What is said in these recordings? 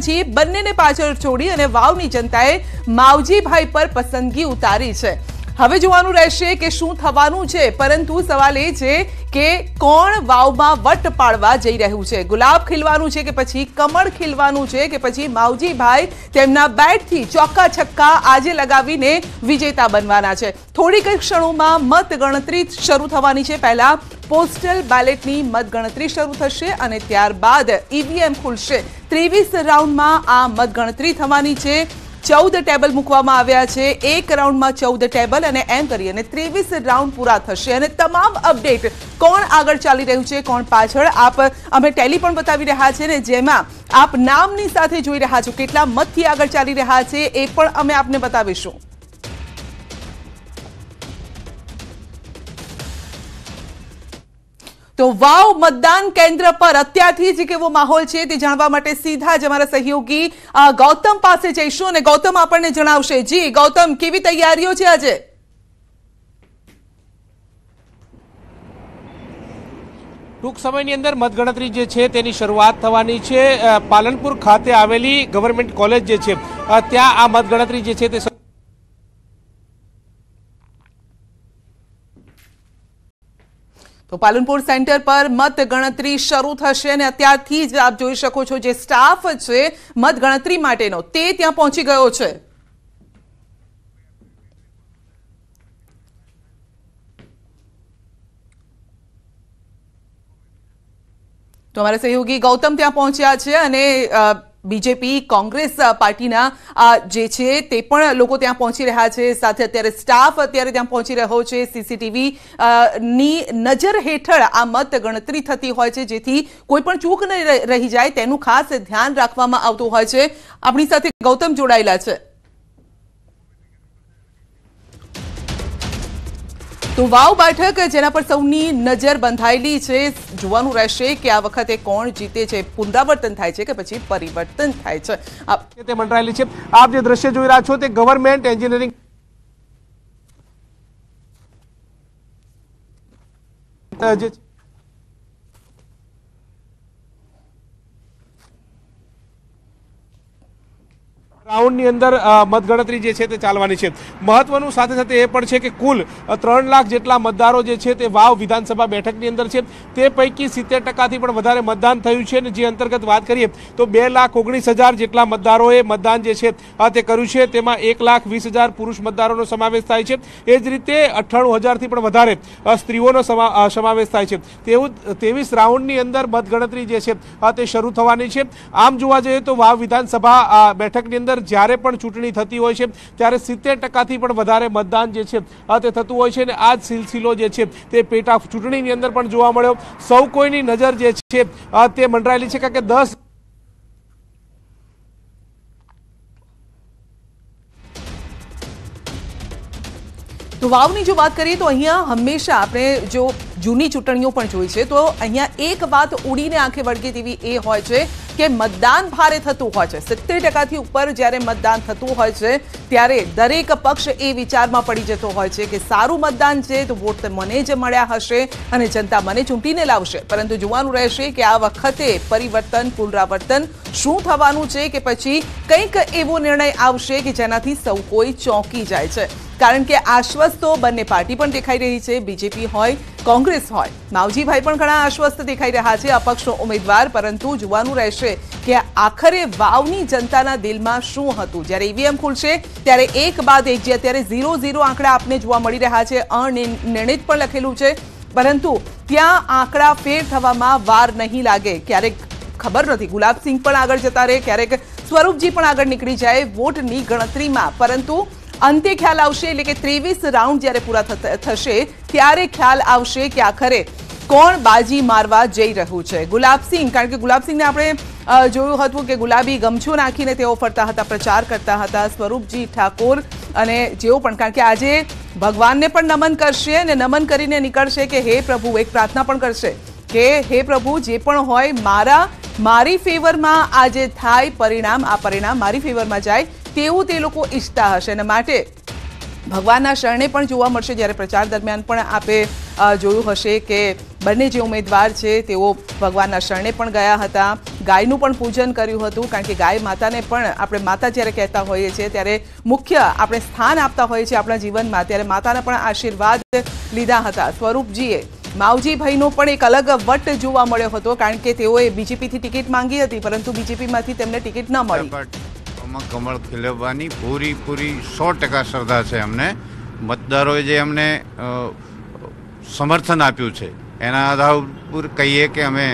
પછી બંનેને પાછળ છોડી અને વાવની જનતાએ માવજીભાઈ પર પસંદગી ઉતારી છે હવે જોવાનું રહેશે કે શું થવાનું છે પરંતુ સવાલ એ છે કે કોણ વાવમાં વટ પાડવા જઈ રહ્યું છે ગુલાબ ખીલવાનું છે કે પછી કમળ ખીલવાનું છે કે પછી માવજીભાઈ તેમના બેટથી ચોક્કા છક્કા આજે લગાવીને વિજેતા બનવાના છે થોડીક ક્ષણોમાં મતગણતરી શરૂ થવાની છે પહેલા પોસ્ટલ બેલેટની મતગણતરી શરૂ થશે અને ત્યારબાદ ઈવીએમ ખુલશે ત્રેવીસ રાઉન્ડમાં આ મતગણતરી થવાની છે ચૌદ ટેબલ મૂકવામાં આવ્યા છે એક રાઉન્ડમાં ચૌદ ટેબલ અને એમ કરી અને ત્રેવીસ રાઉન્ડ પૂરા થશે અને તમામ અપડેટ કોણ આગળ ચાલી રહ્યું છે કોણ પાછળ આપ અમે ટેલી પણ બતાવી રહ્યા છે ને જેમાં આપ નામની સાથે જોઈ રહ્યા છો કેટલા મતથી આગળ ચાલી રહ્યા છે એ પણ અમે આપને બતાવીશું તો વાવ મતદાન કેન્દ્ર પર અત્યારથી જે કેવો માહોલ છે તે જાણવા માટે સીધા જ અમારા સહયોગી ગૌતમ પાસે જઈશું અને ગૌતમ આપણને જણાવશે જી ગૌતમ કેવી તૈયારીઓ છે આજે ટૂંક સમયની અંદર મતગણતરી જે છે તેની શરૂઆત થવાની છે પાલનપુર ખાતે આવેલી ગવર્મેન્ટ કોલેજ જે છે ત્યાં આ મતગણતરી જે છે તે તો પાલનપુર સેન્ટર પર મતગણતરી શરૂ થશે અને અત્યારથી જ આપ જોઈ શકો છો જે સ્ટાફ છે મતગણતરી માટેનો તે ત્યાં પહોંચી ગયો છે તો અમારા સહયોગી ગૌતમ ત્યાં પહોંચ્યા છે અને બીજેપી કોંગ્રેસ પાર્ટીના જે છે તે પણ લોકો ત્યાં પહોંચી રહ્યા છે સાથે અત્યારે સ્ટાફ અત્યારે ત્યાં પહોંચી રહ્યો છે સીસીટીવી ની નજર હેઠળ આ મત ગણતરી થતી હોય છે જેથી કોઈ પણ ચૂક ન રહી જાય તેનું ખાસ ધ્યાન રાખવામાં આવતું હોય છે આપણી સાથે ગૌતમ જોડાયેલા છે તો વાવ બેઠક જેના પર સૌની નજર બંધાયેલી છે જોવાનું રહેશે કે આ વખતે કોણ જીતે છે પુનરાવર્તન થાય છે કે પછી પરિવર્તન થાય છે તે મંડરાયેલી છે આપ જે દ્રશ્ય જોઈ રહ્યા છો તે ગવર્મેન્ટ એન્જિનિયરિંગ જે રાઉન્ડની અંદર મતગણતરી જે છે તે ચાલવાની છે મહત્વનું સાથે સાથે એ પણ છે કે કુલ ત્રણ લાખ જેટલા મતદારો જે છે તે વાવ વિધાનસભા બેઠકની અંદર છે તે પૈકી સિત્તેર ટકાથી પણ વધારે મતદાન થયું છે અને જે અંતર્ગત વાત કરીએ તો બે લાખ ઓગણીસ હજાર જેટલા મતદારોએ મતદાન જે છે તે કર્યું છે તેમાં એક લાખ વીસ હજાર પુરુષ મતદારોનો સમાવેશ થાય છે એ જ રીતે અઠ્ઠાણું હજારથી પણ વધારે સ્ત્રીઓનો સમાવેશ થાય છે તેવું તેવીસ રાઉન્ડની અંદર મતગણતરી જે છે તે શરૂ થવાની છે આમ જોવા જઈએ તો વાવ વિધાનસભા બેઠકની અંદર જ્યારે પણ ચૂંટણી થતી હોય છે ત્યારે સિત્તેર ટકાથી પણ વધારે મતદાન જે છે તે થતું હોય છે અને આ જ સિલસિલો જે છે તે પેટા ચૂંટણીની અંદર પણ જોવા મળ્યો સૌ કોઈની નજર જે છે તે મંડરાયેલી છે કારણ કે દસ તો વાવની જો વાત કરીએ તો અહીંયા હંમેશા આપણે જો જૂની ચૂંટણીઓ પણ જોઈ છે તો અહીંયા એક વાત ઉડીને આંખે વળગે તેવી એ હોય છે કે મતદાન ભારે થતું હોય છે 70% થી ઉપર જ્યારે મતદાન થતું હોય છે ત્યારે દરેક પક્ષ એ વિચારમાં પડી જતો હોય છે કે સારું મતદાન છે તો વોટ તો મને જ મળ્યા હશે અને જનતા મને ચૂંટીને લાવશે પરંતુ જોવાનું રહેશે કે આ વખતે પરિવર્તન પુલરાવર્તન શું થવાનું છે કે પછી કંઈક એવું નિર્ણય આવશે કે જેનાથી સૌ કોઈ ચોંકી જાય છે કારણ કે આશ્વસ્તો બંને પાર્ટી પણ દેખાઈ રહી છે બીજેપી હોય કોંગ્રેસ હોય મૌજીભાઈ પણ ઘણા આશ્વસ્ત દેખાઈ રહ્યા છે اپક્ષો ઉમેદવાર પરંતુ જોવાનું રહેશે કે આખરે વાવની જનતાના દિલમાં શું હતું જ્યારે ઈવીએમ ખુલશે ત્યારે એક બાદ એક જે અત્યારે ઝીરો ઝીરો આંકડા આપને જોવા મળી રહ્યા છે અનિર્ણિત પણ લખેલું છે પરંતુ ત્યાં આંકડા ફેર થવામાં વાર નહીં લાગે ક્યારેક ખબર નથી ગુલાબસિંહ પણ આગળ જતા રહે ક્યારેક સ્વરૂપજી પણ આગળ નીકળી જાય વોટની ગણતરીમાં પરંતુ અંતે ખ્યાલ આવશે એટલે કે ત્રેવીસ રાઉન્ડ જ્યારે પૂરા થશે ત્યારે ખ્યાલ આવશે કે આખરે કોણ બાજી મારવા જઈ રહ્યું છે ગુલાબસિંહ કારણ કે ગુલાબસિંહને આપણે જોયું હતું કે ગુલાબી ગમછો નાખીને તેઓ ફરતા હતા પ્રચાર કરતા હતા સ્વરૂપજી ઠાકોર અને જેઓ પણ કારણ કે આજે ભગવાનને પણ નમન કરશે અને નમન કરીને નીકળશે કે હે પ્રભુ એક પ્રાર્થના પણ કરશે કે હે પ્રભુ જે પણ હોય મારા મારી ફેવરમાં આજે થાય પરિણામ આ પરિણામ મારી ફેવરમાં જાય તેવું તે લોકો ઈચ્છતા હશે અને માટે ભગવાનના શરણે પણ જોવા મળશે જ્યારે પ્રચાર દરમિયાન પણ આપે જોયું હશે કે બંને જે ઉમેદવાર છે તેઓ ભગવાનના શરણે પણ ગયા હતા ગાયનું પણ પૂજન કર્યું હતું કારણ કે ગાય માતાને પણ આપણે માતા જ્યારે કહેતા હોઈએ છીએ ત્યારે મુખ્ય આપણે સ્થાન આપતા હોઈએ છીએ આપણા જીવનમાં ત્યારે માતાના પણ આશીર્વાદ લીધા હતા સ્વરૂપજીએ માવજીભાઈનો પણ એક અલગ વટ જોવા મળ્યો હતો કારણ કે તેઓએ બીજેપીથી ટિકિટ માંગી હતી પરંતુ બીજેપીમાંથી તેમને ટિકિટ ન મળી આમાં કમળ ખીલવવાની પૂરીપૂરી સો ટકા શ્રદ્ધા છે અમને મતદારોએ જે અમને સમર્થન આપ્યું છે એના આધાર પર કહીએ કે અમે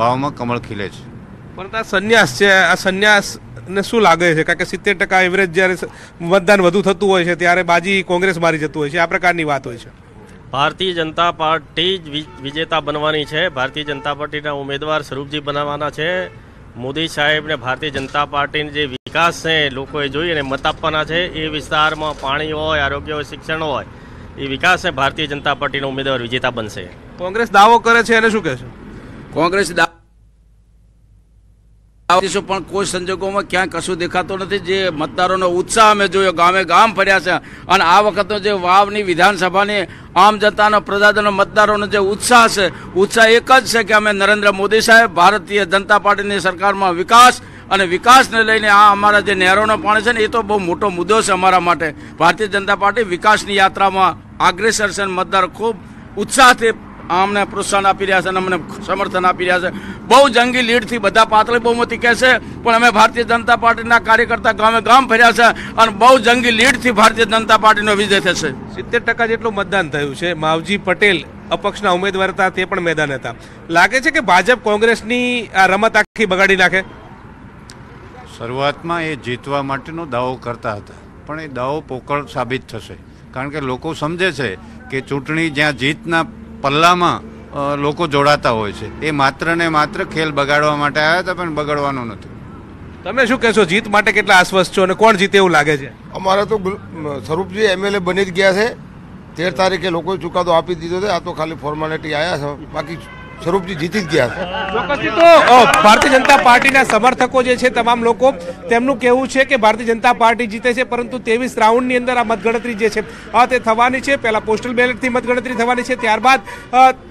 વાવમાં કમળ ખીલે છે પણ આ સંન્યાસ છે આ સંન્યાસ ને શું લાગે છે કારણ કે સિત્તેર ટકા એવરેજ જ્યારે મતદાન વધુ થતું હોય છે ત્યારે બાજી કોંગ્રેસ મારી જતું હોય છે આ પ્રકારની વાત હોય છે ભારતીય જનતા પાર્ટી જ વિજેતા બનવાની છે ભારતીય જનતા પાર્ટીના ઉમેદવાર સ્વરૂપજી બનાવવાના છે મોદી સાહેબને ભારતીય જનતા પાર્ટીની જે વિકાસ છે લોકોએ જોઈ અને મત આપવાના છે એ વિસ્તારમાં પાણી હોય આરોગ્ય હોય શિક્ષણ હોય એ વિકાસ છે ભારતીય જનતા પાર્ટીનો ઉમેદવાર વિજેતા બનશે કોંગ્રેસ દાવો કરે છે અને શું કહેશો કોંગ્રેસ દેશો પણ કોઈ સંજોગોમાં ક્યાંય કશું દેખાતું નથી જે મતદારોનો ઉત્સાહ અમે જોયો ગામે ગામ ફર્યા છે અને આ વખતનો જે વાવની વિધાનસભાની આમ જનતાનો પ્રજાજનો મતદારોનો જે ઉત્સાહ છે ઉત્સાહ એક જ છે કે અમે નરેન્દ્ર મોદી સાહેબ ભારતીય જનતા પાર્ટીની સરકારમાં વિકાસ અને વિકાસને લઈને આ અમારા જે નહેરોનો પાણી છે ને એ તો બહુ મોટો મુદ્દો છે અમારા માટે ભારતીય જનતા પાર્ટી વિકાસની યાત્રામાં આગ્રેસર છે મતદાર ખૂબ ઉત્સાહથી અમને પ્રોત્સાહન આપી રહ્યા છે અને અમને સમર્થન આપી રહ્યા છે બહુ જંગી લીડથી બધા પાતળી બહુમતી કહેશે પણ અમે ભારતીય જનતા પાર્ટીના કાર્યકર્તા ગામે ગામ ફર્યા છે અને બહુ જંગી લીડથી ભારતીય જનતા પાર્ટીનો વિજય થશે સિત્તેર ટકા જેટલું મતદાન થયું છે માવજી પટેલ અપક્ષના ઉમેદવાર હતા તે પણ મેદાન હતા લાગે છે કે ભાજપ કોંગ્રેસની આ રમત આખી બગાડી નાખે શરૂઆતમાં એ જીતવા માટેનો દાવો કરતા હતા પણ એ દાવો પોકળ સાબિત થશે કારણ કે લોકો સમજે છે કે ચૂંટણી જ્યાં જીતના પલ્લામાં લોકો જોડાતા હોય છે એ માત્ર ને માત્ર ખેલ બગાડવા માટે આવ્યા હતા પણ બગાડવાનું નથી તમે શું કહેશો જીત માટે કેટલા આશ્વસ્ત છો અને કોણ જીતે એવું લાગે છે અમારા તો સ્વરૂપજી એમએલએ બની જ ગયા છે તેર તારીખે લોકોએ ચુકાદો આપી દીધો છે આ તો ખાલી ફોર્માલિટી આવ્યા છે બાકી સ્વરૂપજી જીતી જ ગયા તો ભારતીય જનતા પાર્ટીના સમર્થકો જે છે તમામ લોકો તેમનું કહેવું છે કે ભારતીય જનતા પાર્ટી જીતે છે પરંતુ ત્રેવીસ રાઉન્ડની અંદર આ મતગણતરી જે છે આ તે થવાની છે પહેલા પોસ્ટલ બેલેટથી મતગણતરી થવાની છે ત્યારબાદ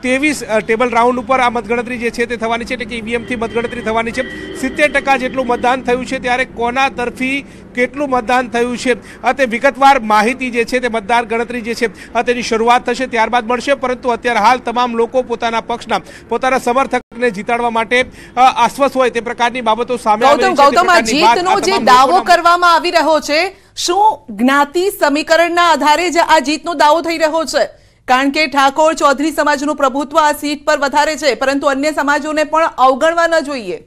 ત્રેવીસ ટેબલ રાઉન્ડ ઉપર આ મતગણતરી જે છે તે થવાની છે એટલે કે ઈવીએમથી મતગણતરી થવાની છે સિત્તેર ટકા જેટલું મતદાન થયું છે ત્યારે કોના તરફી કેટલું મતદાન થયું છે તે વિગતવાર માહિતી જે છે તે મતદાર ગણતરી જે છે તેની શરૂઆત થશે ત્યારબાદ મળશે પરંતુ અત્યારે હાલ તમામ લોકો પોતાના પક્ષના પોતાના સમર્થકને જીતાડવા માટે આશ્વસ હોય તે પ્રકારની બાબતો સામે જીતનો જે દાવો કરવામાં આવી રહ્યો છે શું જ્ઞાતિ સમીકરણના આધારે જ આ જીતનો દાવો થઈ રહ્યો છે કારણ કે ઠાકોર ચૌધરી સમાજનું પ્રભુત્વ આ સીટ પર વધારે છે પરંતુ અન્ય સમાજોને પણ અવગણવા ન જોઈએ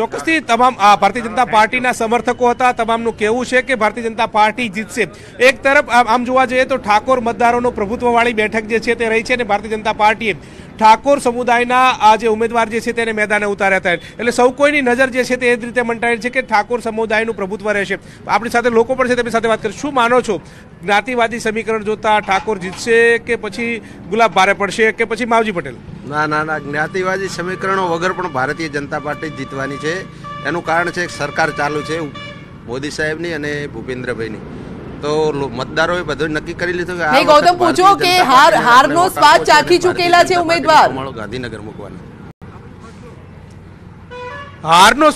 ચોક્કસથી તમામ ભારતીય જનતા પાર્ટીના સમર્થકો હતા તમામનું કહેવું છે કે ભારતીય જનતા પાર્ટી જીતશે એક તરફ આમ જોવા જઈએ તો ઠાકોર મતદારોનું પ્રભુત્વવાળી બેઠક જે છે તે રહી છે અને ભારતીય જનતા પાર્ટીએ ઠાકોર સમુદાયના આ જે ઉમેદવાર જે છે તેને મેદાને ઉતાર્યા હતા એટલે સૌ કોઈની નજર જે છે તે એ જ રીતે મંટાયેલી છે કે ઠાકોર સમુદાયનું પ્રભુત્વ રહેશે આપણી સાથે લોકો પણ છે તેમની સાથે વાત કરીશું શું માનો છો જ્ઞાતિવાદી સમીકરણ જોતા ઠાકોર જીતશે કે પછી ગુલાબ ભારે પડશે કે પછી માવજી પટેલ ના ના ના જ્ઞાતિવાદી સમીકરણો વગર પણ ભારતીય જનતા પાર્ટી જીતવાની છે એનું કારણ છે સરકાર ચાલુ છે મોદી સાહેબની અને ભૂપેન્દ્રભાઈની તો મતદારોએ બધું નક્કી કરી લીધું કે આ ગૌતમ પૂછો કે હાર હારનો સ્વાદ ચાખી ચૂકેલા છે ઉમેદવાર ગાંધીનગર મૂકવાનો હારનો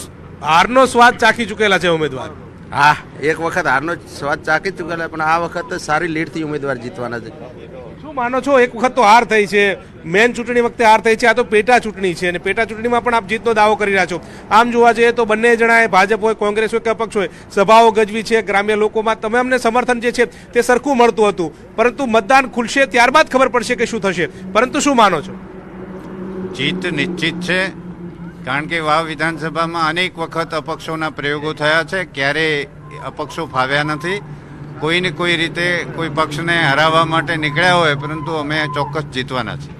હારનો સ્વાદ ચાખી ચૂકેલા છે ઉમેદવાર હા એક વખત હારનો સ્વાદ ચાખી ચૂકેલા પણ આ વખત સારી લીડથી ઉમેદવાર જીતવાના છે શું માનો છો એક વખત તો હાર થઈ છે મેન ચૂંટણી વખતે હાર થઈ છે આ તો પેટા ચૂંટણી છે અને પેટા ચૂંટણીમાં પણ આપ જીતનો દાવો કરી રહ્યા છો આમ જોવા જઈએ તો બંને જણાએ ભાજપ હોય કોંગ્રેસ હોય કે અપક્ષ હોય સભાઓ ગજવી છે ગ્રામ્ય લોકોમાં તમે અમને સમર્થન જે છે તે સરખું મળતું હતું પરંતુ મતદાન ખુલશે ત્યારબાદ ખબર પડશે કે શું થશે પરંતુ શું માનો છો જીત નિશ્ચિત છે કારણ કે વાવ વિધાનસભામાં અનેક વખત અપક્ષોના પ્રયોગો થયા છે ક્યારેય અપક્ષો ફાવ્યા નથી કોઈને કોઈ રીતે કોઈ પક્ષને હરાવવા માટે નીકળ્યા હોય પરંતુ અમે ચોક્કસ જીતવાના છે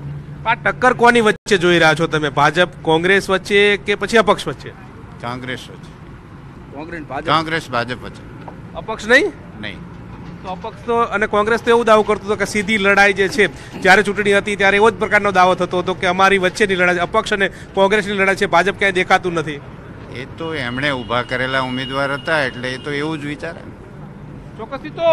આ ટક્કર કોની વચ્ચે જોઈ રહ્યા છો તમે ભાજપ કોંગ્રેસ વચ્ચે કે પછી અપક્ષ વચ્ચે કોંગ્રેસ વચ્ચે કોંગ્રેસ ભાજપ વચ્ચે અપક્ષ નહીં નહીં તો અપક્ષ તો અને કોંગ્રેસ તો એવું દાવો કરતો હતો કે સીધી લડાઈ જે છે જ્યારે ચૂંટણી હતી ત્યારે એવો જ પ્રકારનો દાવો થતો હતો કે અમારી વચ્ચેની લડાઈ અપક્ષ અને કોંગ્રેસની લડાઈ છે ભાજપ ક્યાંય દેખાતું નથી એ તો એમણે ઊભા કરેલા ઉમેદવાર હતા એટલે એ તો એવું જ વિચારે ચોક્કસથી તો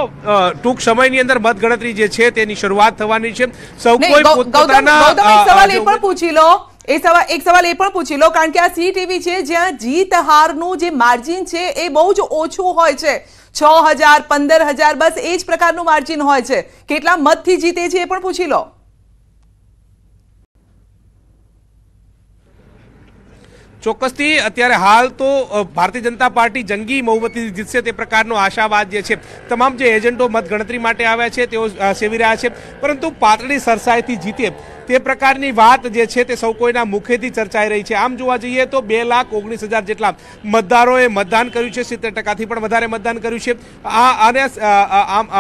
ટૂંક સમયની અંદર મતગણતરી જે છે તેની શરૂઆત થવાની છે સૌ કોઈ સવાલ એ પણ પૂછી લો એ સવાલ એક સવાલ એ પણ પૂછી લો કારણ કે આ સી ટીવી છે જ્યાં જીત હારનું જે માર્જિન છે એ બહુ જ ઓછું હોય છે છ હજાર પંદર હજાર બસ એ જ પ્રકારનું માર્જિન હોય છે કેટલા મત થી જીતે છે એ પણ પૂછી લો ચોક્કસથી અત્યારે હાલ તો ભારતીય જનતા પાર્ટી જંગી બહુમતીથી જીતશે તે પ્રકારનો આશાવાદ જે છે તમામ જે એજન્ટો મતગણતરી માટે આવ્યા છે તેઓ સેવી રહ્યા છે પરંતુ પાતળી સરસાઈથી જીતે તે પ્રકારની વાત જે છે તે સૌ કોઈના મુખેથી ચર્ચાઈ રહી છે આમ જોવા જઈએ તો બે લાખ ઓગણીસ હજાર જેટલા મતદારોએ મતદાન કર્યું છે સિત્તેર ટકાથી પણ વધારે મતદાન કર્યું છે આ અને આમ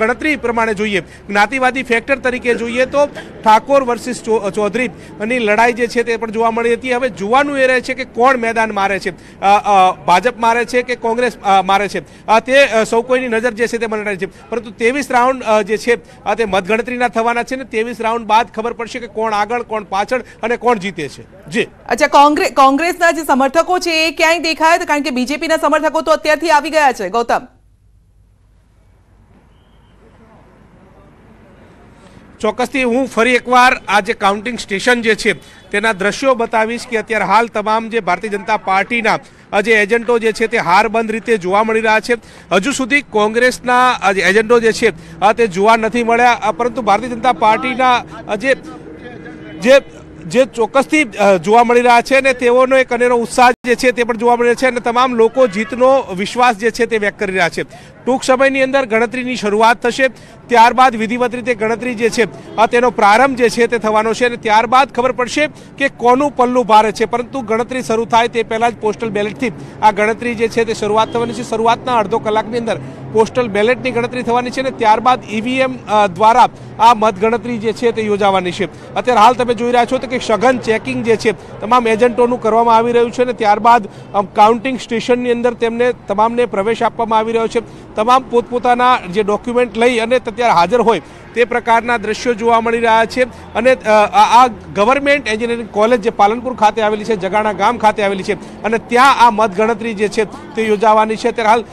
ગણતરી પ્રમાણે જોઈએ જ્ઞાતિવાદી ફેક્ટર તરીકે જોઈએ તો ઠાકોર વર્સિસ ચૌધરીની લડાઈ જે છે તે પણ જોવા મળી હતી હવે જોવાનું એ રહે છે કે કોણ મેદાન મારે છે ભાજપ મારે છે કે કોંગ્રેસ મારે છે તે સૌ કોઈની નજર જે છે તે મને છે પરંતુ ત્રેવીસ રાઉન્ડ જે છે તે મતગણતરીના થવાના છે ને ત્રેવીસ રાઉન્ડ બાદ ખબર પડશે કે કોણ આગળ કોણ પાછળ અને કોણ જીતે છે જી અચ્છા કોંગ્રેસ કોંગ્રેસના જે સમર્થકો છે એ ક્યાંય દેખાય કારણ કે બીજેપીના સમર્થકો તો અત્યારથી આવી ગયા છે ગૌતમ ચોક્કસથી હું ફરી એકવાર આ જે કાઉન્ટિંગ સ્ટેશન જે છે તેના દ્રશ્યો બતાવીશ કે અત્યારે હાલ તમામ જે ભારતીય જનતા પાર્ટીના જે એજન્ટો જે છે તે હારબંધ રીતે જોવા મળી રહ્યા છે હજુ સુધી કોંગ્રેસના એજન્ટો જે છે તે જોવા નથી મળ્યા પરંતુ ભારતીય જનતા પાર્ટીના જે જે જે ચોક્કસથી જોવા મળી રહ્યા છે અને તેઓનો એક અનેરો ઉત્સાહ જે છે તે પણ જોવા મળી રહ્યો છે અને તમામ લોકો જીતનો વિશ્વાસ જે છે તે વ્યક્ત કરી રહ્યા છે ટૂંક સમયની અંદર ગણતરીની શરૂઆત થશે ત્યારબાદ વિધિવત રીતે ગણતરી જે છે તેનો પ્રારંભ જે છે તે થવાનો છે અને ત્યારબાદ ખબર પડશે કે કોનું પલ્લું ભારે છે પરંતુ ગણતરી શરૂ થાય તે પહેલાં જ પોસ્ટલ બેલેટથી આ ગણતરી જે છે તે શરૂઆત થવાની છે શરૂઆતના અડધો કલાકની અંદર પોસ્ટલ બેલેટની ગણતરી થવાની છે અને ત્યારબાદ ઈવીએમ દ્વારા આ મતગણતરી જે છે તે યોજાવાની છે અત્યારે હાલ તમે જોઈ રહ્યા છો તો કે સઘન ચેકિંગ જે છે તમામ એજન્ટોનું કરવામાં આવી રહ્યું છે અને ત્યારબાદ કાઉન્ટિંગ સ્ટેશનની અંદર તેમને તમામને પ્રવેશ આપવામાં આવી રહ્યો છે તમામ પોતપોતાના જે ડોક્યુમેન્ટ લઈ અને હજર હોય તે પ્રકારના દ્રશ્યો જોવા મળી રહ્યા છે અને આ ગવર્નમેન્ટ એજન્સી કોલેજ જે પાલનપુર ખાતે આવેલી છે જગાણા ગામ ખાતે આવેલી છે અને ત્યાં આ મત ગણતરી જે છે તે યોજવાની છે તે હાલ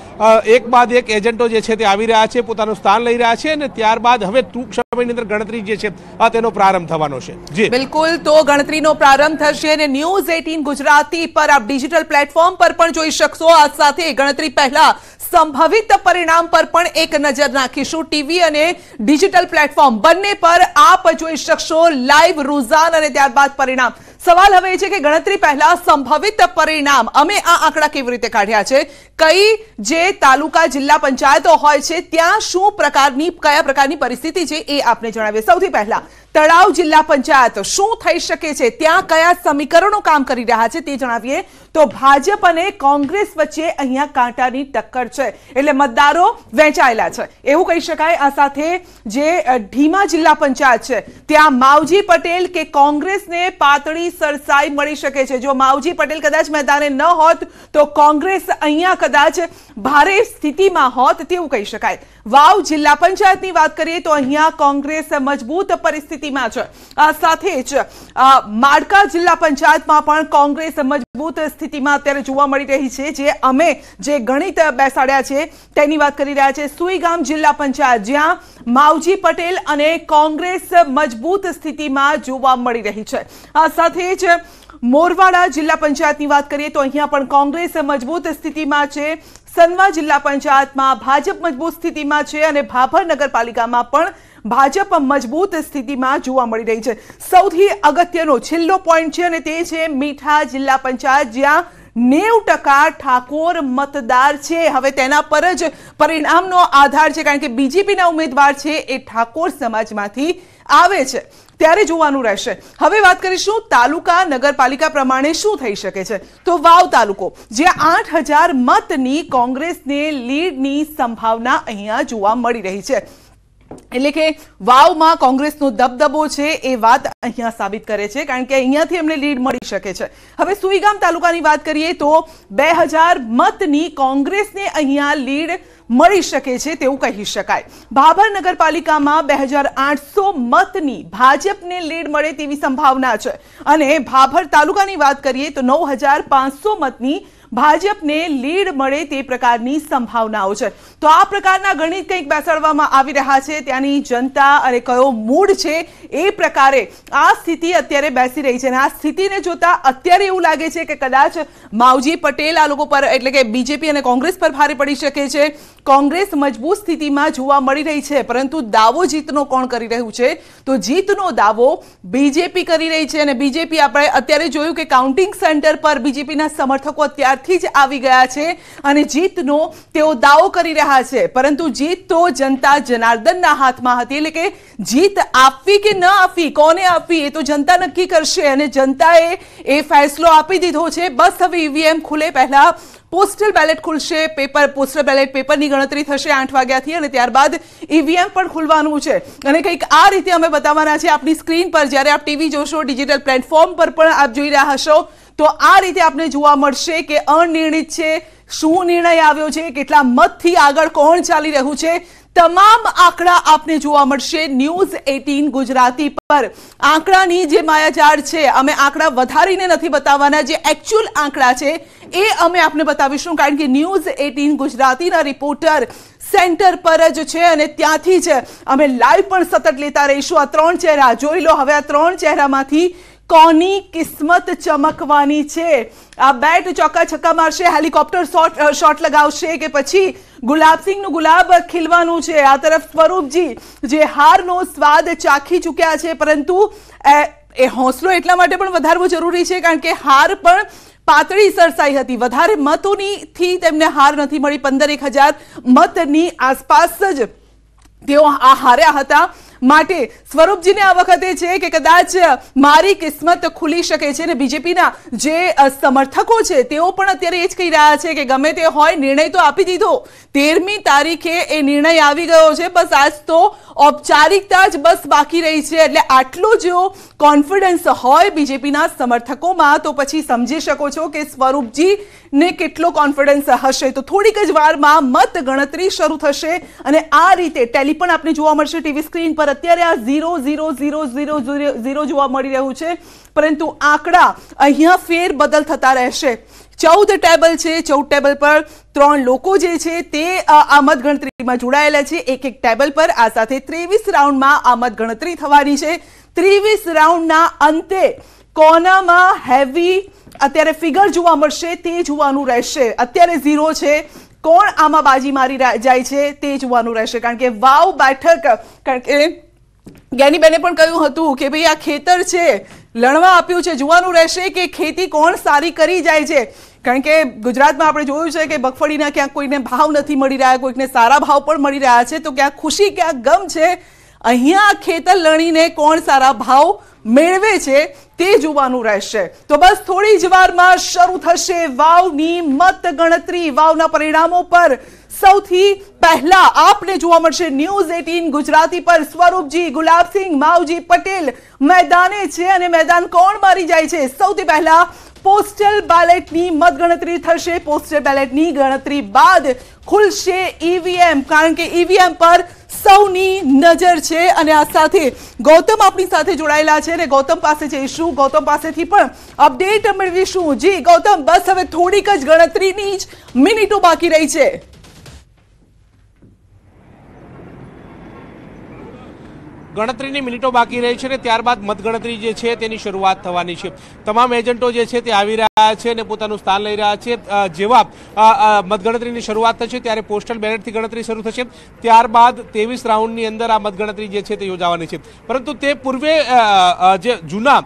એક બાદ એક એજન્ટો જે છે તે આવી રહ્યા છે પોતાનું સ્થાન લઈ રહ્યા છે અને ત્યારબાદ હવે ટૂક સમયની અંદર ગણતરી જે છે આ તેનો प्रारंभ થવાનો છે જી બિલકુલ તો ગણતરીનો प्रारंभ થશે અને ન્યૂઝ 18 ગુજરાતી પર આપ ડિજિટલ પ્લેટફોર્મ પર પણ જોઈ શકશો આ સાથે ગણતરી પહેલા સંભવિત પરિણામ પર પણ એક નજર નાખીશું ટીવી અને ડિજિટલ પ્લેટફોર્મ બંને પર આપ જોઈ શકશો લાઈવ રૂઝાન અને ત્યારબાદ પરિણામ સવાલ હવે એ છે કે ગણતરી પહેલા સંભવિત પરિણામ અમે આ આંકડા કેવી રીતે કાઢ્યા છે કઈ જે તાલુકા જિલ્લા પંચાયતો હોય છે ત્યાં શું પ્રકારની કયા પ્રકારની પરિસ્થિતિ છે એ આપને જણાવીએ સૌથી પહેલા તળાવ જિલ્લા પંચાયત શું થઈ શકે છે ત્યાં કયા સમીકરણો કામ કરી રહ્યા છે તે જણાવીએ તો ભાજપ અને કોંગ્રેસ વચ્ચે અહીંયા કાંટાની ટક્કર છે એટલે મતદારો વહેંચાયેલા છે એવું કહી શકાય આ સાથે જે ઢીમા જિલ્લા પંચાયત છે ત્યાં માવજી પટેલ કે કોંગ્રેસને પાતળી મોટી સરસાઈ મળી શકે છે જો માવજી પટેલ કદાચ મેદાને ન હોત તો કોંગ્રેસ અહીંયા કદાચ ભારે સ્થિતિમાં હોત તેવું કહી શકાય વાવ જિલ્લા પંચાયતની વાત કરીએ તો અહીંયા કોંગ્રેસ મજબૂત પરિસ્થિતિમાં છે આ સાથે જ માડકા જિલ્લા પંચાયતમાં પણ કોંગ્રેસ મજબૂત સ્થિતિમાં અત્યારે જોવા મળી રહી છે જે અમે જે ગણિત બેસાડ્યા છે તેની વાત કરી રહ્યા છે સુઈગામ જિલ્લા પંચાયત જ્યાં માવજી પટેલ અને કોંગ્રેસ મજબૂત સ્થિતિમાં જોવા મળી રહી છે આ સાથે જ મોરવાડા જિલ્લા પંચાયતની વાત કરીએ તો અહીંયા પણ કોંગ્રેસ મજબૂત સ્થિતિમાં છે સનવા જિલ્લા પંચાયતમાં ભાજપ મજબૂત સ્થિતિમાં છે અને ભાભર નગરપાલિકામાં પણ ભાજપ મજબૂત સ્થિતિમાં જોવા મળી રહી છે સૌથી અગત્યનો છેલ્લો પોઈન્ટ છે અને તે છે મીઠા જિલ્લા પંચાયત જ્યાં નેવ ટકા ઠાકોર મતદાર છે હવે તેના પર જ પરિણામનો આધાર છે કારણ કે બીજેપીના ઉમેદવાર છે એ ઠાકોર સમાજમાંથી આવે છે ત્યારે જોવાનું રહેશે હવે વાત કરીશું તાલુકા નગરપાલિકા પ્રમાણે શું થઈ શકે છે તો વાવ તાલુકો જ્યાં આઠ હજાર મતની કોંગ્રેસને લીડની સંભાવના અહીંયા જોવા મળી રહી છે એટલે કે વાવમાં કોંગ્રેસનો દબદબો છે એ વાત અહીંયા સાબિત કરે છે કારણ કે અહીંયાથી એમને લીડ મળી શકે છે હવે સુઈગામ તાલુકાની વાત કરીએ તો બે મતની કોંગ્રેસને અહીંયા લીડ મળી શકે છે તેવું કહી શકાય ભાભર નગરપાલિકામાં બે મતની ભાજપને લીડ મળે તેવી સંભાવના છે અને ભાભર તાલુકાની વાત કરીએ તો નવ મતની ભાજપને લીડ મળે તે પ્રકારની સંભાવનાઓ છે તો આ પ્રકારના ગણિત કંઈક બેસાડવામાં આવી રહ્યા છે ત્યાંની જનતા અને કયો મૂડ છે એ પ્રકારે આ સ્થિતિ અત્યારે બેસી રહી છે અને આ સ્થિતિને જોતા અત્યારે એવું લાગે છે કે કદાચ માવજી પટેલ આ લોકો પર એટલે કે બીજેપી અને કોંગ્રેસ પર ભારે પડી શકે છે કોંગ્રેસ મજબૂત સ્થિતિમાં જોવા મળી રહી છે પરંતુ દાવો જીતનો કોણ કરી રહ્યું છે તો જીતનો દાવો બીજેપી કરી રહી છે અને બીજેપી આપણે અત્યારે જોયું કે કાઉન્ટિંગ સેન્ટર પર બીજેપીના સમર્થકો અત્યારથી જ આવી ગયા છે અને જીતનો તેઓ દાવો કરી રહ્યા છે પરંતુ જીત તો જનતા જનાર્દનના હાથમાં હતી એટલે કે જીત આપવી કે ન આપવી કોને આપવી એ તો જનતા નક્કી કરશે અને જનતાએ એ ફેસલો આપી દીધો છે બસ હવે ઈવીએમ ખુલે પહેલાં પોસ્ટલ બેલેટ ખુલશે પેપર પોસ્ટલ બેલેટ પેપરની ગણતરી થશે આઠ વાગ્યાથી અને ત્યારબાદ ઈવીએમ પણ ખુલવાનું છે અને કંઈક આ રીતે અમે બતાવવાના છે આપની સ્ક્રીન પર જ્યારે આપ ટીવી જોશો ડિજિટલ પ્લેટફોર્મ પર પણ આપ જોઈ રહ્યા હશો તો આ રીતે આપને જોવા મળશે કે અનિર્ણિત છે શું નિર્ણય આવ્યો છે કેટલા મતથી આગળ કોણ ચાલી રહ્યું છે તમામ આંકડા આપને જોવા મળશે ન્યૂઝ એટીન ગુજરાતી પર આંકડાની જે માયાજાળ છે અમે આંકડા વધારીને નથી બતાવવાના જે એકચ્યુઅલ આંકડા છે એ અમે આપને બતાવીશું કારણ કે ન્યૂઝ એટીન ગુજરાતીના રિપોર્ટર સેન્ટર પર જ છે અને ત્યાંથી જ અમે લાઈવ પણ સતત લેતા રહીશું આ ત્રણ ચહેરા જોઈ લો હવે આ ત્રણ ચહેરામાંથી કોની કિસ્મત ચમકવાની છે આ બેટ ચોક્કા છક્કા મારશે હેલિકોપ્ટર શોટ શોટ લગાવશે કે પછી ગુલાબસિંહનું ગુલાબ ખીલવાનું છે આ તરફ સ્વરૂપજી જે હારનો સ્વાદ ચાખી ચૂક્યા છે પરંતુ એ હોંસલો એટલા માટે પણ વધારવો જરૂરી છે કારણ કે હાર પણ પાતળી સરસાઈ હતી વધારે મતોની તેમને હાર નથી મળી પંદર એક હજાર મતની આસપાસ જ તેઓ આ હાર્યા હતા માટે સ્વરૂપજીને આ વખતે છે કે કદાચ મારી કિસ્મત ખુલી શકે છે અને બીજેપીના જે સમર્થકો છે તેઓ પણ અત્યારે એ જ કહી રહ્યા છે કે ગમે તે હોય નિર્ણય તો આપી દીધો તેરમી તારીખે એ નિર્ણય આવી ગયો છે બસ આજ તો ઔપચારિકતા જ બસ બાકી રહી છે એટલે આટલો જો કોન્ફિડન્સ હોય બીજેપીના સમર્થકોમાં તો પછી સમજી શકો છો કે સ્વરૂપજીને કેટલો કોન્ફિડન્સ હશે તો થોડીક જ વારમાં મત ગણતરી શરૂ થશે અને આ રીતે ટેલી પણ આપણે જોવા મળશે ટીવી સ્ક્રીન પર પર અત્યારે આ zero zero zero zero zero જોવા મળી રહ્યું છે પરંતુ આંકડા અહીંયા ફેરબદલ થતા રહેશે ચૌદ ટેબલ છે ચૌદ ટેબલ પર ત્રણ લોકો જે છે તે આ મતગણતરીમાં જોડાયેલા છે એક એક ટેબલ પર આ સાથે ત્રેવીસ રાઉન્ડમાં આ મતગણતરી થવાની છે ત્રેવીસ રાઉન્ડના અંતે કોનામાં હેવી અત્યારે ફિગર જોવા મળશે તે જોવાનું રહેશે અત્યારે ઝીરો છે કોણ આમાં બાજી મારી જાય છે તે જોવાનું રહેશે કારણ કે વાવ બેઠક કારણ કે જ્ઞાનીબેને પણ કહ્યું હતું કે ભાઈ આ ખેતર છે લણવા આપ્યું છે જોવાનું રહેશે કે ખેતી કોણ સારી કરી જાય છે કારણ કે ગુજરાતમાં આપણે જોયું છે કે મગફળીના ક્યાંક કોઈને ભાવ નથી મળી રહ્યા કોઈકને સારા ભાવ પણ મળી રહ્યા છે તો ક્યાંક ખુશી ક્યાંક ગમ છે અહીંયા ખેતર લણીને કોણ સારા ભાવ મેળવે છે તે જોવાનું રહેશે તો બસ થોડી જ વારમાં શરૂ થશે વાવની મત ગણતરી વાવના પરિણામો પર સૌથી પહેલા આપને જોવા મળશે ન્યૂઝ એટીન ગુજરાતી પર સ્વરૂપજી ગુલાબસિંહ માવજી પટેલ મેદાને છે અને મેદાન કોણ મારી જાય છે સૌથી પહેલા પોસ્ટલ બેલેટની મતગણતરી થશે પોસ્ટલ બેલેટની ગણતરી બાદ ખુલશે ઈવીએમ e કારણ કે ઈવીએમ e પર સૌની નજર છે અને આ સાથે ગૌતમ આપણી સાથે જોડાયેલા છે અને ગૌતમ પાસે જઈશું ગૌતમ પાસેથી પણ અપડેટ મેળવીશું જી ગૌતમ બસ હવે થોડીક જ ગણતરીની જ મિનિટો બાકી રહી છે ગણતરીની મિનિટો બાકી રહી છે અને ત્યારબાદ મતગણતરી જે છે તેની શરૂઆત થવાની છે તમામ એજન્ટો જે છે તે આવી રહ્યા છે અને પોતાનું સ્થાન લઈ રહ્યા છે જેવા મતગણતરીની શરૂઆત થશે ત્યારે પોસ્ટલ બેલેટથી ગણતરી શરૂ થશે ત્યારબાદ ત્રેવીસ રાઉન્ડની અંદર આ મતગણતરી જે છે તે યોજાવાની છે પરંતુ તે પૂર્વે જે જૂના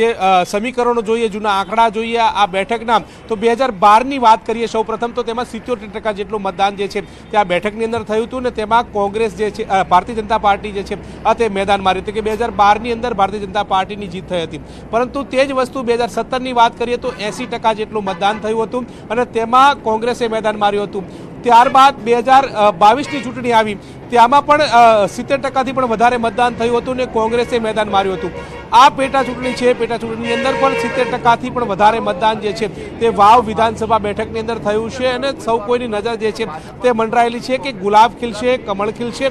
જે સમીકરણો જોઈએ જૂના આંકડા જોઈએ આ બેઠકના તો બે હજાર બારની વાત કરીએ સૌ પ્રથમ તો તેમાં સિત્યોતેર ટકા જેટલું મતદાન જે છે તે આ બેઠકની અંદર થયું હતું ને તેમાં કોંગ્રેસ જે છે ભારતીય જનતા પાર્ટી જે છે સાથે મેદાન માર્યું હતું કે બે હજાર બારની અંદર ભારતીય જનતા પાર્ટીની જીત થઈ હતી પરંતુ તે જ વસ્તુ બે હજાર સત્તરની વાત કરીએ તો એંસી ટકા જેટલું મતદાન થયું હતું અને તેમાં કોંગ્રેસે મેદાન માર્યું હતું ત્યારબાદ બે હજાર બાવીસની ચૂંટણી આવી ત્યાંમાં પણ સિત્તેર ટકાથી પણ વધારે મતદાન થયું હતું અને કોંગ્રેસે મેદાન માર્યું હતું આ પેટા ચૂંટણી છે પેટા ચૂંટણીની અંદર પણ સિત્તેર ટકાથી પણ વધારે મતદાન જે છે તે વાવ વિધાનસભા બેઠકની અંદર થયું છે અને સૌ કોઈની નજર જે છે તે મંડરાયેલી છે કે ગુલાબ ખીલશે કમળ ખીલશે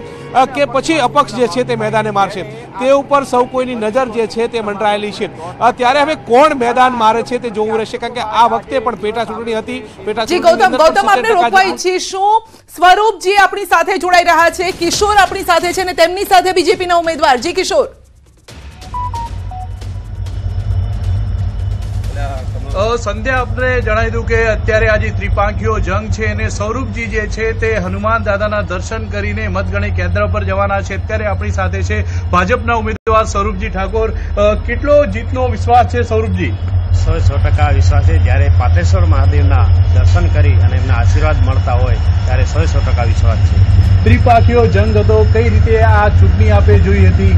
કે પછી અપક્ષ જે છે તે મેદાને મારશે તે ઉપર સૌ કોઈની નજર જે છે તે મંડરાયેલી છે ત્યારે હવે કોણ મેદાન મારે છે તે જોવું રહેશે કારણ કે આ વખતે પણ પેટા ચૂંટણી હતી પેટા ચૂંટણી ગૌતમ સ્વરૂપજી આપણી સાથે જોડાઈ રહ્યા છે કિશોર આપણી સાથે છે અને તેમની સાથે બીજેપીના ઉમેદવાર જી કિશોર સંધ્યા આપને જણાવી દઉં કે અત્યારે આજે ત્રિપાંખીઓ જંગ છે અને સ્વરૂપજી જે છે તે હનુમાન દાદાના દર્શન કરીને મતગણિત કેન્દ્ર પર જવાના છે અત્યારે આપણી સાથે છે ભાજપના ઉમેદવાર સ્વરૂપજી ઠાકોર કેટલો જીતનો વિશ્વાસ છે સ્વરૂપજી સો સો ટકા વિશ્વાસ છે જ્યારે પાટેશ્વર મહાદેવના દર્શન કરી અને એમના આશીર્વાદ મળતા હોય ત્યારે સો સો ટકા વિશ્વાસ છે ત્રિપાંખીઓ જંગ હતો કઈ રીતે આ ચૂંટણી આપે જોઈ હતી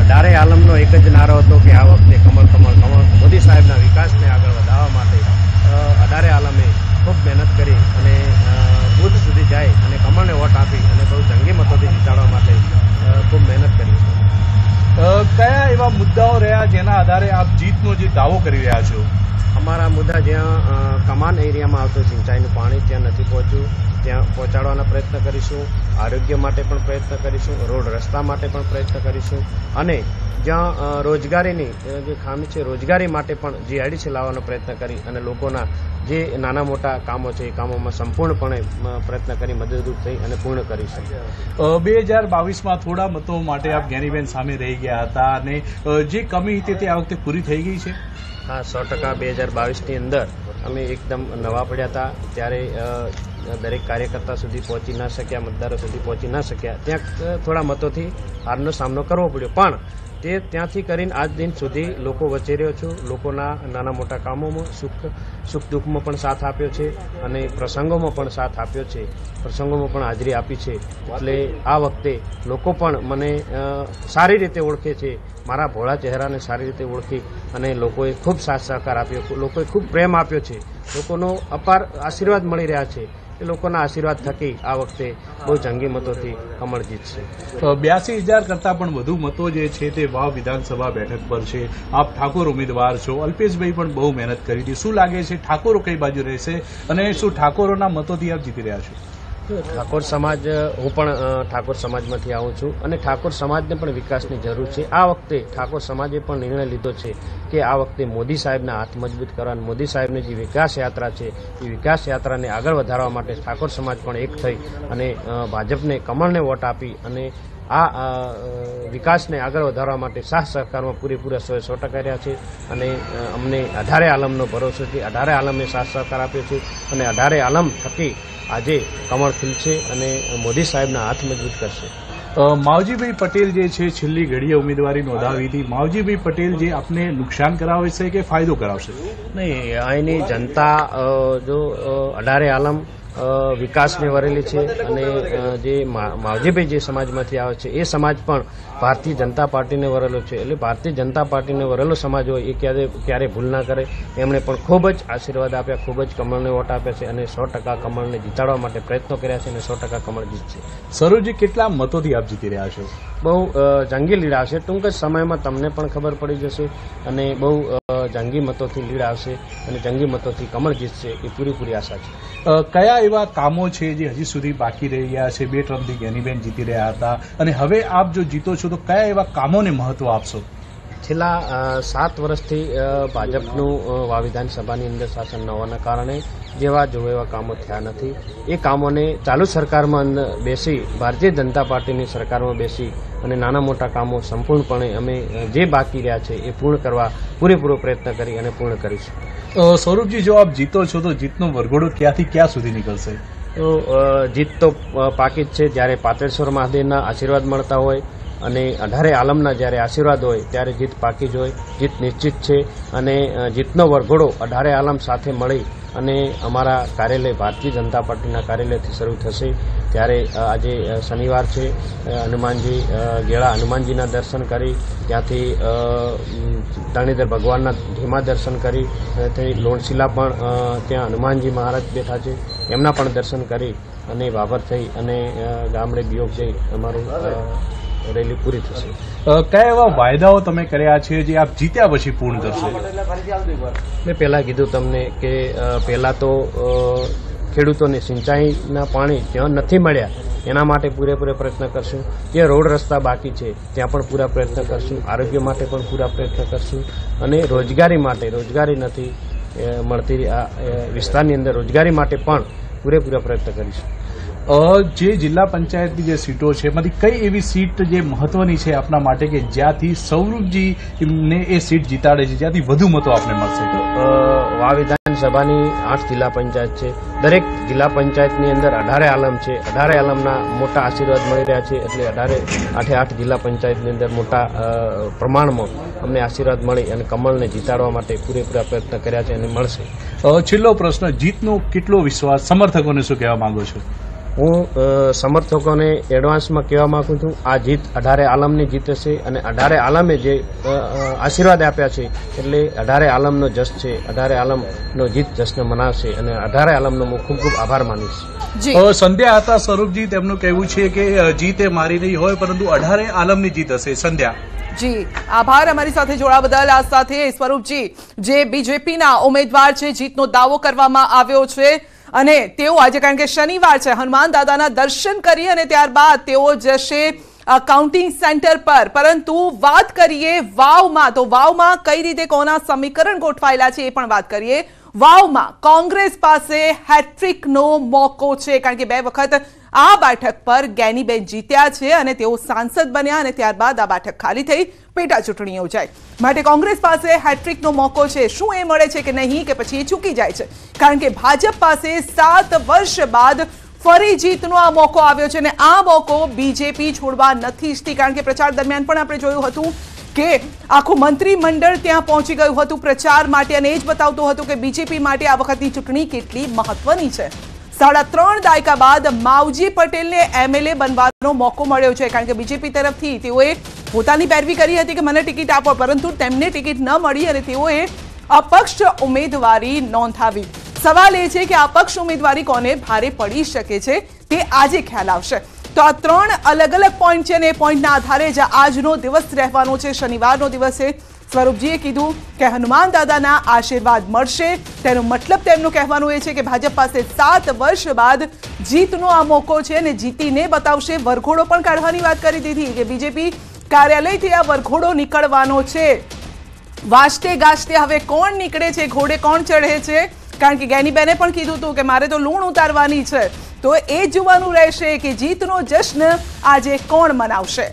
આ આલમનો એક જ નારો હતો કે આ વખતે કમળ કમળ કમળ મોદી સાહેબના વિકાસને આગળ વધારવા માટે અઢારે આલમે ખૂબ મહેનત કરી અને બુધ સુધી જાય અને કમળને વોટ આપી અને બહુ જંગી મતોથી જીતાડવા માટે ખૂબ મહેનત કરી કયા એવા મુદ્દાઓ રહ્યા જેના આધારે આપ જીતનો જે દાવો કરી રહ્યા છો અમારા મુદ્દા જ્યાં કમાન એરિયામાં આવતું સિંચાઈનું પાણી ત્યાં નથી પહોંચ્યું ત્યાં પહોંચાડવાનો પ્રયત્ન કરીશું આરોગ્ય માટે પણ પ્રયત્ન કરીશું રોડ રસ્તા માટે પણ પ્રયત્ન કરીશું અને જ્યાં રોજગારીની જે ખામી છે રોજગારી માટે પણ જે છે લાવવાનો પ્રયત્ન કરી અને લોકોના જે નાના મોટા કામો છે એ કામોમાં સંપૂર્ણપણે પ્રયત્ન કરી મદદરૂપ થઈ અને પૂર્ણ કરી કરીશું બે હજાર બાવીસમાં થોડા મતો માટે આપ જ્ઞાનીબેન સામે રહી ગયા હતા અને જે કમી હતી તે આ વખતે પૂરી થઈ ગઈ છે હા સો ટકા બે હજાર બાવીસની અંદર અમે એકદમ નવા પડ્યા હતા ત્યારે દરેક કાર્યકર્તા સુધી પહોંચી ના શક્યા મતદારો સુધી પહોંચી ના શક્યા ત્યાં થોડા મતોથી હારનો સામનો કરવો પડ્યો પણ તે ત્યાંથી કરીને આજ દિન સુધી લોકો વચી રહ્યો છું લોકોના નાના મોટા કામોમાં સુખ સુખ દુઃખમાં પણ સાથ આપ્યો છે અને પ્રસંગોમાં પણ સાથ આપ્યો છે પ્રસંગોમાં પણ હાજરી આપી છે એટલે આ વખતે લોકો પણ મને સારી રીતે ઓળખે છે મારા ભોળા ચહેરાને સારી રીતે ઓળખી અને લોકોએ ખૂબ સાથ સહકાર આપ્યો લોકોએ ખૂબ પ્રેમ આપ્યો છે લોકોનો અપાર આશીર્વાદ મળી રહ્યા છે એ લોકોના આશીર્વાદ થકી આ વખતે બહુ જંગી મતોથી કમળ જીતશે બ્યાસી હજાર કરતાં પણ વધુ મતો જે છે તે વાવ વિધાનસભા બેઠક પર છે આપ ઠાકોર ઉમેદવાર છો અલ્પેશભાઈ પણ બહુ મહેનત કરી હતી શું લાગે છે ઠાકોરો કઈ બાજુ રહેશે અને શું ઠાકોરોના મતોથી આપ જીતી રહ્યા છો ઠાકોર સમાજ હું પણ ઠાકોર સમાજમાંથી આવું છું અને ઠાકોર સમાજને પણ વિકાસની જરૂર છે આ વખતે ઠાકોર સમાજે પણ નિર્ણય લીધો છે કે આ વખતે મોદી સાહેબના હાથ મજબૂત કરવા મોદી સાહેબની જે વિકાસ યાત્રા છે એ વિકાસ યાત્રાને આગળ વધારવા માટે ઠાકોર સમાજ પણ એક થઈ અને ભાજપને કમળને વોટ આપી અને આ વિકાસને આગળ વધારવા માટે શાહ સહકારમાં પૂરેપૂરા સો સો ટકા રહ્યા છે અને અમને અઢારે આલમનો ભરોસો છે અઢારે આલમે શાહ સહકાર આપ્યો છે અને અઢારે આલમ થકી આજે કમળ ખીલશે અને મોદી સાહેબના હાથ મજબૂત કરશે માવજીભાઈ પટેલ જે છે છેલ્લી ઘડીએ ઉમેદવારી નોંધાવી હતી માવજીભાઈ પટેલ જે આપને નુકસાન કરાવે છે કે ફાયદો કરાવશે નહીં અહીંની જનતા જો અઢારે આલમ વિકાસને વરેલી છે અને જે માવજીભાઈ જે સમાજમાંથી આવે છે એ સમાજ પણ ભારતીય જનતા પાર્ટીને વરેલો છે એટલે ભારતીય જનતા પાર્ટીને વરેલો સમાજ હોય એ ક્યારે ક્યારે ભૂલ ના કરે એમણે પણ ખૂબ જ આશીર્વાદ આપ્યા ખૂબ જ કમળને વોટ આપ્યા છે અને સો ટકા કમળને જીતાડવા માટે પ્રયત્નો કર્યા છે અને સો ટકા કમળ જીતશે સરોજી કેટલા મતોથી આપ જીતી રહ્યા છો બહુ જંગી લીડ આવશે ટૂંક જ સમયમાં તમને પણ ખબર પડી જશે અને બહુ જંગી મતોથી લીડ આવશે અને જંગી મતોથી કમળ જીતશે એ પૂરેપૂરી આશા છે કયા એવા કામો છે જે હજી સુધી બાકી રહી ગયા છે બે ટ્રમ્પથી ગેનીબેન જીતી રહ્યા હતા અને હવે આપ જો જીતો છો તો કયા એવા કામોને મહત્વ આપશો છેલ્લા સાત વર્ષથી ભાજપનું વિધાનસભાની અંદર શાસન ન હોવાના કારણે જેવા જોવે એવા કામો થયા નથી એ કામોને ચાલુ સરકારમાં બેસી ભારતીય જનતા પાર્ટીની સરકારમાં બેસી અને નાના મોટા કામો સંપૂર્ણપણે અમે જે બાકી રહ્યા છે એ પૂર્ણ કરવા પૂરેપૂરો પ્રયત્ન કરી અને પૂર્ણ કરીશું સ્વરૂપજી જો આપ જીતો છો તો જીતનો વરઘોડો ક્યાંથી ક્યાં સુધી નીકળશે તો જીત તો પાકી જ છે જ્યારે પાતેશ્વર મહાદેવના આશીર્વાદ મળતા હોય અને અઢારે આલમના જ્યારે આશીર્વાદ હોય ત્યારે જીત પાકી જ હોય જીત નિશ્ચિત છે અને જીતનો વરઘોડો અઢારે આલમ સાથે મળી અને અમારા કાર્યાલય ભારતીય જનતા પાર્ટીના કાર્યાલયથી શરૂ થશે ત્યારે આજે શનિવાર છે હનુમાનજી ગેળા હનુમાનજીના દર્શન કરી ત્યાંથી ધણીધર ભગવાનના ધીમા દર્શન કરી ત્યાંથી લોણશીલા પણ ત્યાં હનુમાનજી મહારાજ બેઠા છે એમના પણ દર્શન કરી અને વાપર થઈ અને ગામડે બિયોગ જઈ અમારું રેલી પૂરી થશે કયા એવા વાયદાઓ તમે કર્યા છે જે આપ જીત્યા પછી પૂર્ણ કરશો મેં પહેલાં કીધું તમને કે પહેલાં તો ખેડૂતોને સિંચાઈના પાણી જ્યાં નથી મળ્યા એના માટે પૂરેપૂરો પ્રયત્ન કરશું જે રોડ રસ્તા બાકી છે ત્યાં પણ પૂરા પ્રયત્ન કરશું આરોગ્ય માટે પણ પૂરા પ્રયત્ન કરશું અને રોજગારી માટે રોજગારી નથી મળતી આ વિસ્તારની અંદર રોજગારી માટે પણ પૂરેપૂરા પ્રયત્ન કરીશું જે જિલ્લા પંચાયતની જે સીટો છે એમાંથી કઈ એવી સીટ જે મહત્વની છે આપના માટે કે જ્યાંથી સૌરભજી ને એ સીટ જીતાડે છે જ્યાંથી વધુ મતો આપને મળશે વા વિધાનસભાની આઠ જિલ્લા પંચાયત છે દરેક જિલ્લા પંચાયતની અંદર અઢારે આલમ છે અઢારે આલમના મોટા આશીર્વાદ મળી રહ્યા છે એટલે અઢારે આઠે આઠ જિલ્લા પંચાયતની અંદર મોટા પ્રમાણમાં અમને આશીર્વાદ મળી અને કમલને જીતાડવા માટે પૂરેપૂરા પ્રયત્ન કર્યા છે અને મળશે છેલ્લો પ્રશ્ન જીતનો કેટલો વિશ્વાસ સમર્થકોને શું કહેવા માંગો છો હું સમર્થકોને એડવાન્સમાં કહેવા માગું છું આ જીત અઢારે આલમની જીત હશે અને અઢારે આલમે જે આશીર્વાદ આપ્યા છે એટલે અઢારે આલમનો જશ છે અઢારે આલમનો જીત જશ્ન મનાવશે અને અઢારે આલમનો હું ખૂબ ખૂબ આભાર માનીશ સંધ્યા હતા સ્વરૂપજી તેમનું કહેવું છે કે જીત એ મારી નહીં હોય પરંતુ અઢારે આલમની જીત હશે સંધ્યા જી આભાર અમારી સાથે જોડા બદલ આ સાથે સ્વરૂપજી જે બીજેપીના ઉમેદવાર છે જીતનો દાવો કરવામાં આવ્યો છે અને તેઓ આજે કારણ કે શનિવાર છે હનુમાન દાદાના દર્શન કરી અને ત્યારબાદ તેઓ જશે કાઉન્ટિંગ સેન્ટર પર પરંતુ વાત કરીએ વાવમાં તો વાવમાં કઈ રીતે કોના સમીકરણ ગોઠવાયેલા છે એ પણ વાત કરીએ વાવમાં કોંગ્રેસ પાસે હેટ્રિકનો મોકો છે કારણ કે બે વખત આ બઠક પર ગેનીબેન જીત્યા છે અને તેઓ સાંસદ બન્યા અને ત્યારબાદ આ બઠક ખાલી થઈ પેટા ચટણી ઊજાય માટી કોંગ્રેસ પાસે હેટ્રિક નો મોકો છે શું એ મળે છે કે નહીં કે પછી એ ચૂકી જાય છે કારણ કે ભાજપ પાસે 7 વર્ષ બાદ ફરી જીતનો આ મોકો આવ્યો છે અને આ મોકો બીજેપી છોડવા નથી ઈஷ்டી કારણ કે પ્રચાર દરમિયાન પણ આપણે જોયું હતું કે આખો મંત્રીમંડળ ત્યાં પહોંચી ગયું હતું પ્રચાર માટે અને એ જ બતાવતો હતો કે બીજેપી માટે આ વખતની ચટણી કેટલી મહત્વની છે સાડા ત્રણ દાયકા બાદ માવજી પટેલને એમએલએ બનવાનો મોકો મળ્યો છે કારણ કે બીજેપી તરફથી તેઓએ પોતાની પેરવી કરી હતી કે મને ટિકિટ આપો પરંતુ તેમને ટિકિટ ન મળી અને તેઓએ અપક્ષ ઉમેદવારી નોંધાવી સવાલ એ છે કે અપક્ષ ઉમેદવારી કોને ભારે પડી શકે છે તે આજે ખ્યાલ આવશે તો આ ત્રણ અલગ અલગ પોઈન્ટ છે ને એ પોઈન્ટના આધારે જ આજનો દિવસ રહેવાનો છે શનિવારનો દિવસ છે સ્વરૂપજીએ કીધું કે હનુમાન દાદાના આશીર્વાદ મળશે તેનો મતલબ તેમનું કહેવાનું એ છે કે ભાજપ પાસે સાત વર્ષ બાદ જીતનો આ મોકો છે અને જીતીને બતાવશે વરઘોડો પણ કાઢવાની વાત કરી દીધી કે બીજેપી કાર્યાલયથી આ વરઘોડો નીકળવાનો છે વાજતે ગાજતે હવે કોણ નીકળે છે ઘોડે કોણ ચઢે છે કારણ કે ગેનીબેને પણ કીધું હતું કે મારે તો લૂણ ઉતારવાની છે તો એ જોવાનું રહેશે કે જીતનો જશ્ન આજે કોણ મનાવશે